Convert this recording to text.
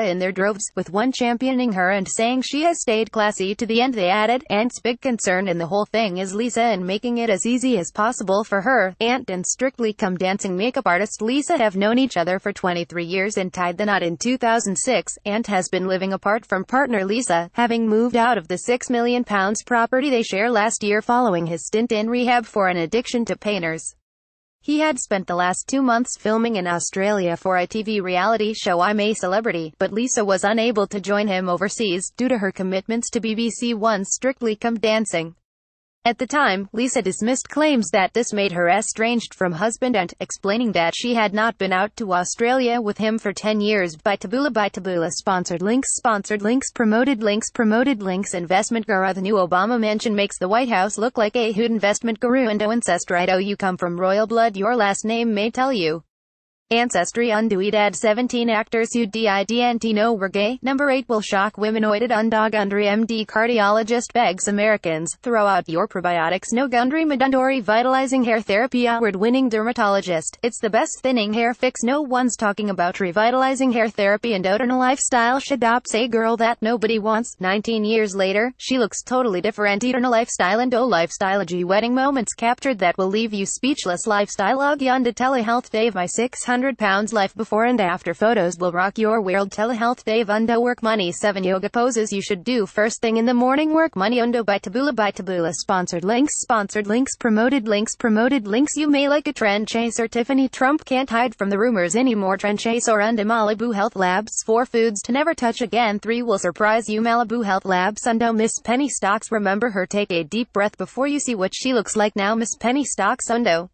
in their droves, with one championing her and saying she has stayed classy to the end they added, Ant's big concern in the whole thing is Lisa and making it as easy as possible for her. Ant and Strictly Come Dancing makeup artist Lisa have known each other for 23 years and tied the knot in 2006. Ant has been living apart from partner Lisa, having moved out of the £6 million property they share last year following his stint in rehab for an addiction to painters. He had spent the last two months filming in Australia for a TV reality show I'm a Celebrity, but Lisa was unable to join him overseas, due to her commitments to BBC One's Strictly Come Dancing. At the time, Lisa dismissed claims that this made her estranged from husband and, explaining that she had not been out to Australia with him for 10 years by Taboola by Taboola sponsored links sponsored links promoted links promoted links investment guru The new Obama mansion makes the White House look like a hood investment guru and oh ancestor right oh you come from royal blood your last name may tell you. Ancestry Undoid ad 17 actors who didn't know were gay. Number 8 will shock women. Oided undog undry MD cardiologist begs Americans, throw out your probiotics no gundry madundori vitalizing hair therapy award winning dermatologist. It's the best thinning hair fix no one's talking about revitalizing hair therapy and odorna lifestyle she adopts a girl that nobody wants. 19 years later, she looks totally different. Odorna lifestyle and O lifestyle G wedding moments captured that will leave you speechless lifestyle og yunda telehealth day of my 600 100 pounds life before and after photos will rock your world telehealth Dave Undo work money 7 yoga poses you should do first thing in the morning work money Undo by Taboola by Taboola sponsored links sponsored links promoted links promoted links you may like a trend chaser Tiffany Trump can't hide from the rumors anymore trend chaser Undo Malibu Health Labs 4 foods to never touch again 3 will surprise you Malibu Health Labs Undo Miss Penny Stocks remember her take a deep breath before you see what she looks like now Miss Penny Stocks Undo